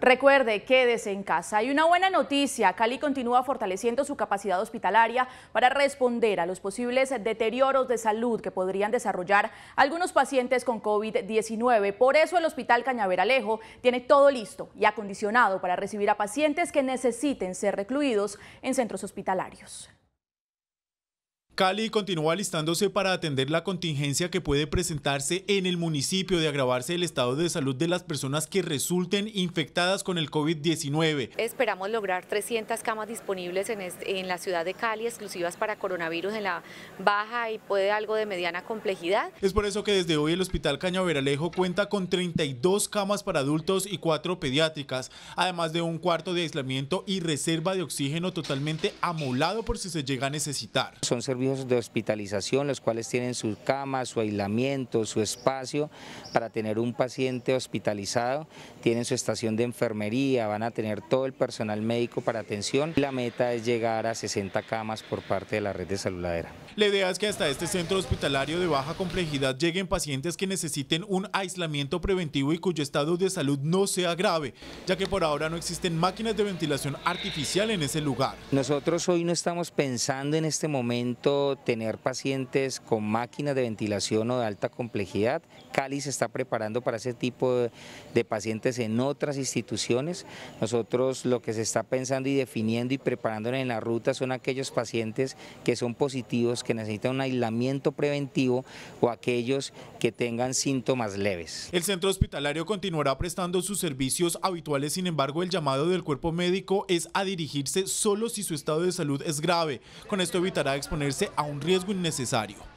Recuerde, quédese en casa. Y una buena noticia. Cali continúa fortaleciendo su capacidad hospitalaria para responder a los posibles deterioros de salud que podrían desarrollar algunos pacientes con COVID-19. Por eso el Hospital Cañaveralejo tiene todo listo y acondicionado para recibir a pacientes que necesiten ser recluidos en centros hospitalarios. Cali continúa alistándose para atender la contingencia que puede presentarse en el municipio de agravarse el estado de salud de las personas que resulten infectadas con el COVID-19. Esperamos lograr 300 camas disponibles en, la ciudad de Cali, exclusivas para coronavirus en la baja y puede algo de mediana complejidad. Es por eso que desde hoy el Hospital Cañaveralejo cuenta con 32 camas para adultos y 4 pediátricas, además de un cuarto de aislamiento y reserva de oxígeno totalmente amolado por si se llega a necesitar. Son servicios de hospitalización, los cuales tienen sus cama, su aislamiento, su espacio para tener un paciente hospitalizado, tienen su estación de enfermería, van a tener todo el personal médico para atención. La meta es llegar a 60 camas por parte de la red de saludadera. La idea es que hasta este centro hospitalario de baja complejidad lleguen pacientes que necesiten un aislamiento preventivo y cuyo estado de salud no sea grave, ya que por ahora no existen máquinas de ventilación artificial en ese lugar. Nosotros hoy no estamos pensando en este momento tener pacientes con máquinas de ventilación o de alta complejidad. Cali se está preparando para ese tipo de, de pacientes en otras instituciones. Nosotros lo que se está pensando y definiendo y preparando en la ruta son aquellos pacientes que son positivos, que necesitan un aislamiento preventivo o aquellos que tengan síntomas leves. El centro hospitalario continuará prestando sus servicios habituales, sin embargo el llamado del cuerpo médico es a dirigirse solo si su estado de salud es grave. Con esto evitará exponerse a un riesgo innecesario.